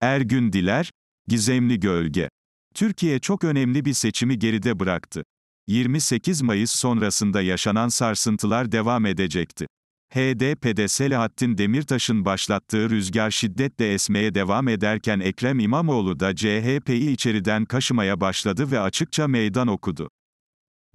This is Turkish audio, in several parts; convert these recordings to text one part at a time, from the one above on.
Ergün Diler, Gizemli Gölge. Türkiye çok önemli bir seçimi geride bıraktı. 28 Mayıs sonrasında yaşanan sarsıntılar devam edecekti. HDP'de Selahattin Demirtaş'ın başlattığı rüzgar şiddetle esmeye devam ederken Ekrem İmamoğlu da CHP'yi içeriden kaşımaya başladı ve açıkça meydan okudu.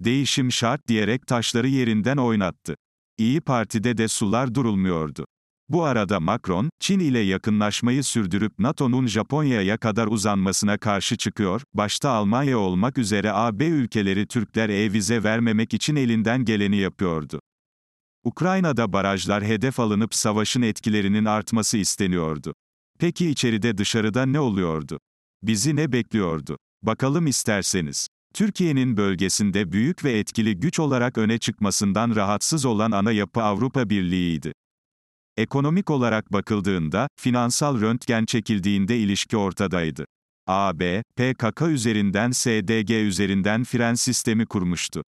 Değişim şart diyerek taşları yerinden oynattı. İyi Parti'de de sular durulmuyordu. Bu arada Macron, Çin ile yakınlaşmayı sürdürüp NATO'nun Japonya'ya kadar uzanmasına karşı çıkıyor, başta Almanya olmak üzere AB ülkeleri Türkler e-vize vermemek için elinden geleni yapıyordu. Ukrayna'da barajlar hedef alınıp savaşın etkilerinin artması isteniyordu. Peki içeride dışarıda ne oluyordu? Bizi ne bekliyordu? Bakalım isterseniz. Türkiye'nin bölgesinde büyük ve etkili güç olarak öne çıkmasından rahatsız olan ana yapı Avrupa Birliği'ydi. Ekonomik olarak bakıldığında, finansal röntgen çekildiğinde ilişki ortadaydı. AB, PKK üzerinden SDG üzerinden fren sistemi kurmuştu.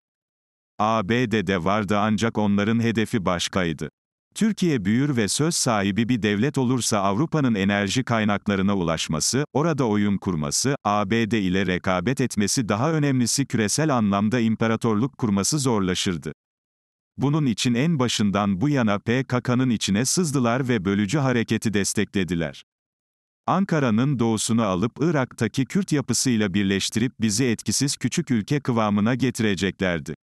A.B.D. de vardı ancak onların hedefi başkaydı. Türkiye büyür ve söz sahibi bir devlet olursa Avrupa'nın enerji kaynaklarına ulaşması, orada oyun kurması, ABD ile rekabet etmesi daha önemlisi küresel anlamda imparatorluk kurması zorlaşırdı. Bunun için en başından bu yana PKK'nın içine sızdılar ve bölücü hareketi desteklediler. Ankara'nın doğusunu alıp Irak'taki Kürt yapısıyla birleştirip bizi etkisiz küçük ülke kıvamına getireceklerdi.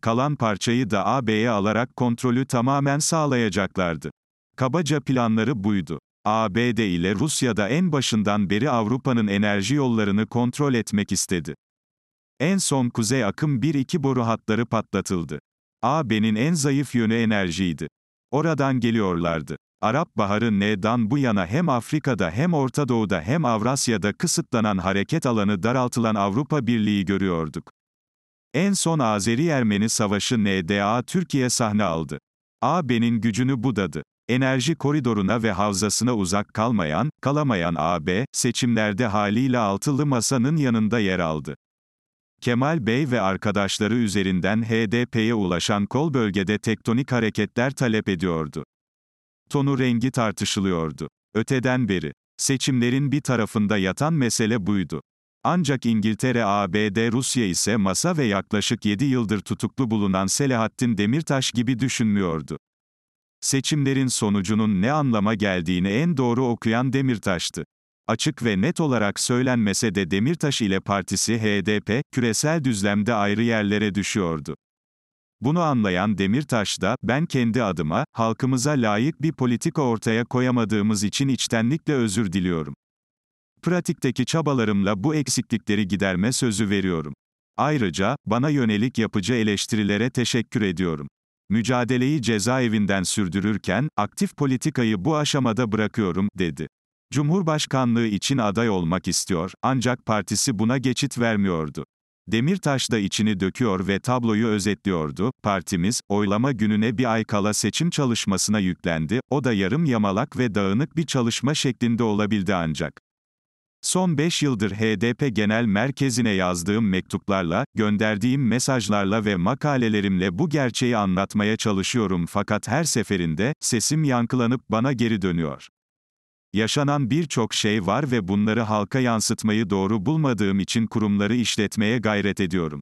Kalan parçayı da AB'ye alarak kontrolü tamamen sağlayacaklardı. Kabaca planları buydu. ABD ile Rusya'da en başından beri Avrupa'nın enerji yollarını kontrol etmek istedi. En son Kuzey Akım 1-2 boru hatları patlatıldı. AB'nin en zayıf yönü enerjiydi. Oradan geliyorlardı. Arap Baharı N'dan bu yana hem Afrika'da hem Orta Doğu'da hem Avrasya'da kısıtlanan hareket alanı daraltılan Avrupa Birliği görüyorduk. En son Azeri-Ermeni Savaşı NDA Türkiye sahne aldı. AB'nin gücünü budadı. Enerji koridoruna ve havzasına uzak kalmayan, kalamayan AB, seçimlerde haliyle altılı masanın yanında yer aldı. Kemal Bey ve arkadaşları üzerinden HDP'ye ulaşan kol bölgede tektonik hareketler talep ediyordu. Tonu rengi tartışılıyordu. Öteden beri, seçimlerin bir tarafında yatan mesele buydu. Ancak İngiltere, ABD, Rusya ise masa ve yaklaşık 7 yıldır tutuklu bulunan Selahattin Demirtaş gibi düşünmüyordu. Seçimlerin sonucunun ne anlama geldiğini en doğru okuyan Demirtaş'tı. Açık ve net olarak söylenmese de Demirtaş ile partisi HDP, küresel düzlemde ayrı yerlere düşüyordu. Bunu anlayan Demirtaş da, ben kendi adıma, halkımıza layık bir politika ortaya koyamadığımız için içtenlikle özür diliyorum. Pratikteki çabalarımla bu eksiklikleri giderme sözü veriyorum. Ayrıca, bana yönelik yapıcı eleştirilere teşekkür ediyorum. Mücadeleyi cezaevinden sürdürürken, aktif politikayı bu aşamada bırakıyorum, dedi. Cumhurbaşkanlığı için aday olmak istiyor, ancak partisi buna geçit vermiyordu. Demirtaş da içini döküyor ve tabloyu özetliyordu. Partimiz, oylama gününe bir ay kala seçim çalışmasına yüklendi, o da yarım yamalak ve dağınık bir çalışma şeklinde olabildi ancak. Son 5 yıldır HDP Genel Merkezi'ne yazdığım mektuplarla, gönderdiğim mesajlarla ve makalelerimle bu gerçeği anlatmaya çalışıyorum fakat her seferinde, sesim yankılanıp bana geri dönüyor. Yaşanan birçok şey var ve bunları halka yansıtmayı doğru bulmadığım için kurumları işletmeye gayret ediyorum.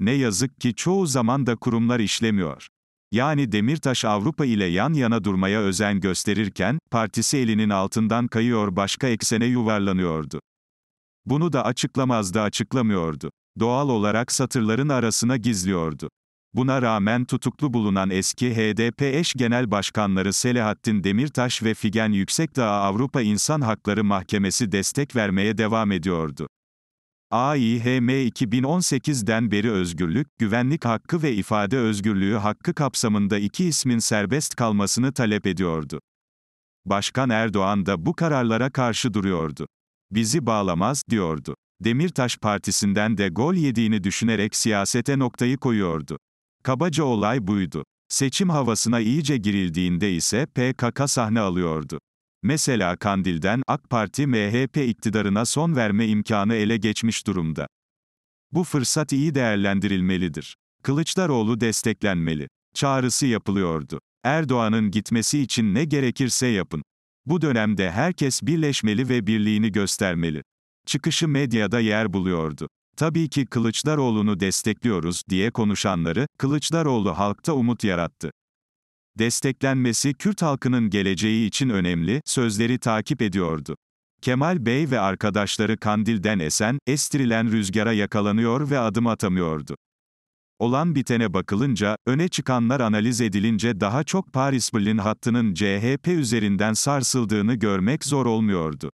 Ne yazık ki çoğu zaman da kurumlar işlemiyor. Yani Demirtaş Avrupa ile yan yana durmaya özen gösterirken, partisi elinin altından kayıyor başka eksene yuvarlanıyordu. Bunu da açıklamazdı açıklamıyordu. Doğal olarak satırların arasına gizliyordu. Buna rağmen tutuklu bulunan eski HDP eş genel başkanları Selahattin Demirtaş ve Figen Yüksekdağ Avrupa İnsan Hakları Mahkemesi destek vermeye devam ediyordu. AİHM 2018'den beri özgürlük, güvenlik hakkı ve ifade özgürlüğü hakkı kapsamında iki ismin serbest kalmasını talep ediyordu. Başkan Erdoğan da bu kararlara karşı duruyordu. Bizi bağlamaz, diyordu. Demirtaş Partisi'nden de gol yediğini düşünerek siyasete noktayı koyuyordu. Kabaca olay buydu. Seçim havasına iyice girildiğinde ise PKK sahne alıyordu. Mesela Kandil'den AK Parti MHP iktidarına son verme imkanı ele geçmiş durumda. Bu fırsat iyi değerlendirilmelidir. Kılıçdaroğlu desteklenmeli. Çağrısı yapılıyordu. Erdoğan'ın gitmesi için ne gerekirse yapın. Bu dönemde herkes birleşmeli ve birliğini göstermeli. Çıkışı medyada yer buluyordu. Tabii ki Kılıçdaroğlu'nu destekliyoruz diye konuşanları, Kılıçdaroğlu halkta umut yarattı. Desteklenmesi Kürt halkının geleceği için önemli, sözleri takip ediyordu. Kemal Bey ve arkadaşları Kandil'den esen, estirilen rüzgara yakalanıyor ve adım atamıyordu. Olan bitene bakılınca, öne çıkanlar analiz edilince daha çok Paris-Berlin hattının CHP üzerinden sarsıldığını görmek zor olmuyordu.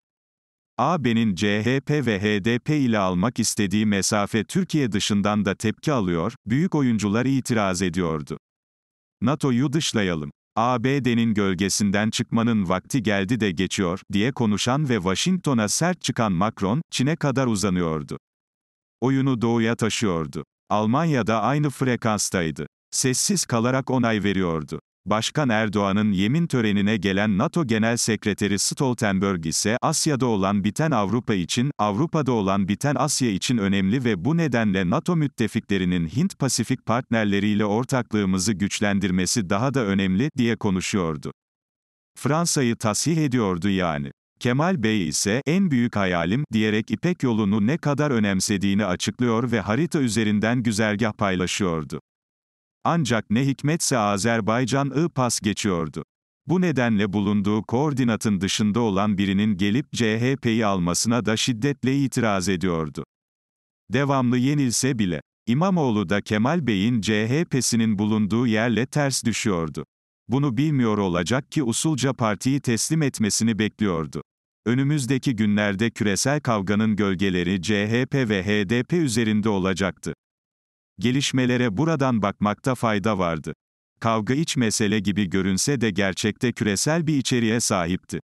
AB'nin CHP ve HDP ile almak istediği mesafe Türkiye dışından da tepki alıyor, büyük oyuncular itiraz ediyordu. NATO'yu dışlayalım. ABD'nin gölgesinden çıkmanın vakti geldi de geçiyor, diye konuşan ve Washington'a sert çıkan Macron, Çin'e kadar uzanıyordu. Oyunu doğuya taşıyordu. Almanya'da aynı frekanstaydı. Sessiz kalarak onay veriyordu. Başkan Erdoğan'ın yemin törenine gelen NATO Genel Sekreteri Stoltenberg ise Asya'da olan biten Avrupa için, Avrupa'da olan biten Asya için önemli ve bu nedenle NATO müttefiklerinin Hint-Pasifik partnerleriyle ortaklığımızı güçlendirmesi daha da önemli diye konuşuyordu. Fransa'yı tasih ediyordu yani. Kemal Bey ise en büyük hayalim diyerek İpek yolunu ne kadar önemsediğini açıklıyor ve harita üzerinden güzergah paylaşıyordu. Ancak ne hikmetse Azerbaycan'ı pas geçiyordu. Bu nedenle bulunduğu koordinatın dışında olan birinin gelip CHP'yi almasına da şiddetle itiraz ediyordu. Devamlı yenilse bile, İmamoğlu da Kemal Bey'in CHP'sinin bulunduğu yerle ters düşüyordu. Bunu bilmiyor olacak ki usulca partiyi teslim etmesini bekliyordu. Önümüzdeki günlerde küresel kavganın gölgeleri CHP ve HDP üzerinde olacaktı. Gelişmelere buradan bakmakta fayda vardı. Kavga iç mesele gibi görünse de gerçekte küresel bir içeriğe sahipti.